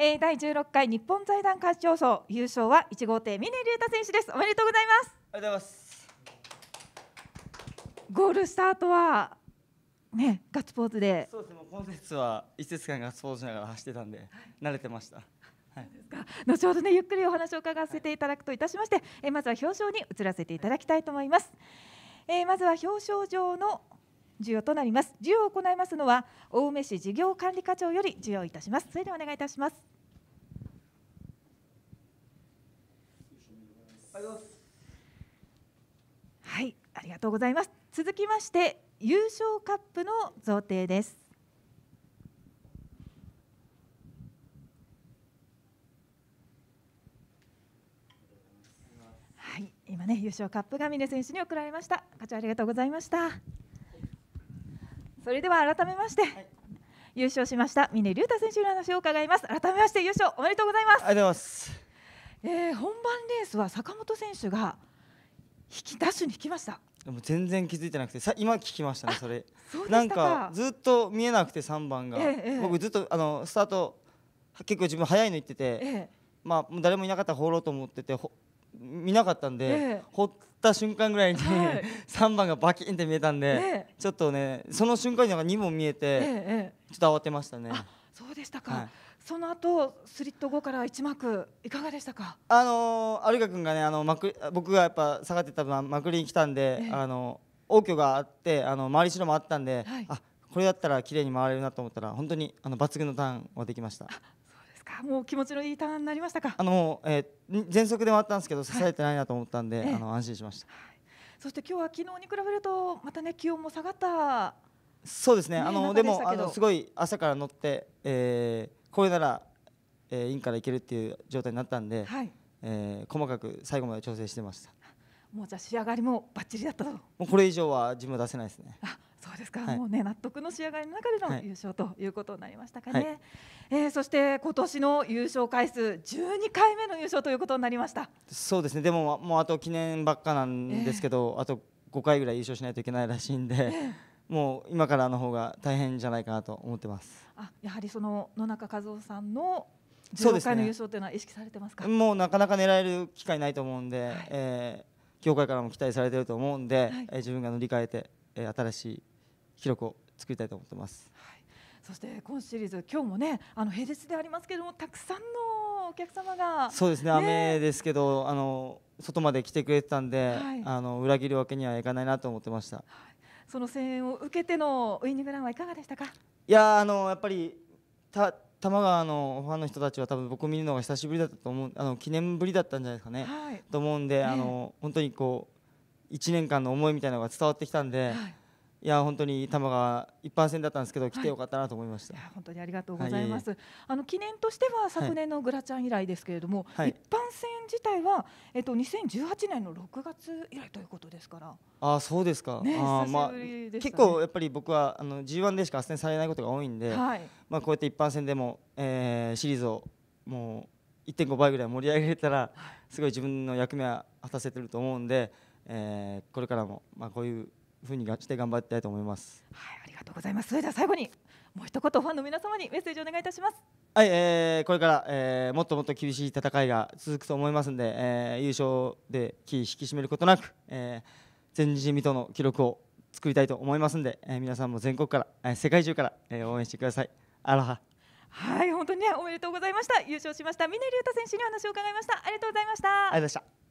えー、第十六回日本財団会長賞優勝は一号艇峰竜太選手ですおめでとうございますありがとうございますゴールスタートはねガッツポーズでそうですねもうは一節間ガッツポーズしながら走ってたんで、慣れてましたはい、後ほどねゆっくりお話を伺わせていただくといたしまして、えまずは表彰に移らせていただきたいと思います、えー、まずは表彰状の授与となります授与を行いますのは青梅市事業管理課長より授与いたしますそれではお願いいたしますはいありがとうございます続きまして優勝カップの贈呈ですはい、今ね優勝カップが峰選手に贈られました課長ありがとうございましたそれでは改めまして、はい、優勝しました峰竜太選手の話を伺います改めまして優勝おめでとうございますありがとうございます、えー、本番レースは坂本選手が引きダッシュに引きましたでも全然気づいてなくてさ今聞きましたねそれなんかずっと見えなくて3番が、ええ、僕ずっとあのスタート結構自分早いの言ってて、え、まあ誰もいなかったら放ろうと思ってて見なかったんで、えー、った瞬間ぐらいに、はい、3 番がバキンって見えたんで、えちょっとねその瞬間になんか2本見えて、え、ちょっと慌てましたね。そうでしたか、はい、その後スリット後から1幕いかがでしたかあの有賀君がねあのまく僕がやっぱ下がってた分まくりに来たんで、あの応挙があってあの周り白もあったんで、はい、あこれだったら綺麗に回れるなと思ったら本当にあの抜群のターンはできました。かもう気持ちのいいターンになりましたかあの、えー、全速であったんですけど支えてないなと思ったんで、はい、あの安心しました、そして今日は昨日に比べるとまたね気温も下がったそうですね、ね、あのでもあのすごい朝から乗って、えー、これなら、えー、インから行けるっていう状態になったんで、はい、えー、細かく最後まで調整してましたもうじゃあ仕上がりもバッチリだったともうこれ以上は自分は出せないですねあそうですか、はい、もうね納得の仕上がりの中での優勝ということになりましたかね、はい、えー、そして今年の優勝回数12回目の優勝ということになりましたそうですねでももうあと記念ばっかなんですけど、えー、あと5回ぐらい優勝しないといけないらしいんで、えー、もう今からの方が大変じゃないかなと思ってますあやはりその野中和夫さんの16回の優勝というのは意識されてますか、ね、もうなかなか狙える機会ないと思うんで、はい、えー、業界からも期待されてると思うんで、はい、えー、自分が乗り換えて、え新しい記録を作りたいと思ってます。はい、そして今シリーズ今日もねあの平日でありますけれどもたくさんのお客様がそうですね、ね、雨ですけどあの外まで来てくれてたんで、はい、あの裏切るわけにはいかないなと思ってました。はい、その声援を受けてのウイニングランはいかがでしたか。いやあのやっぱりた多摩川のファンの人たちは多分僕見るのが久しぶりだったと思うあの記念ぶりだったんじゃないですかね、はい、と思うんで、ね、あの本当にこう一年間の思いみたいなのが伝わってきたんで、はい、いや本当に球が一般戦だったんですけど、来てよかったなと思いました。はい、本当にありがとうございます。はい、あの記念としては昨年のグラちゃん以来ですけれども、はい、一般戦自体はえっと2018年の6月以来ということですから。あそうですか。ね、あまあ、結構やっぱり僕はあの G1 でしか斡旋されないことが多いんで、はい、まあこうやって一般戦でも、えー、シリーズをもう1.5倍ぐらい盛り上げれたら、すごい自分の役目は果たせてると思うんで、えー、これからもまあこういうふうにして頑張りたいと思います。はい、ありがとうございます。それでは最後にもう一言ファンの皆様にメッセージをお願いいたします。はい、えー、これから、えー、もっともっと厳しい戦いが続くと思いますので、えー、優勝で気引き締めることなく、えー、前人未到の記録を作りたいと思いますので、えー、皆さんも全国から、えー、世界中から、えー、応援してください。アロハ。はい、本当にねおめでとうございました。優勝しました峰竜太選手に話を伺いました。ありがとうございました。ありがとうございました。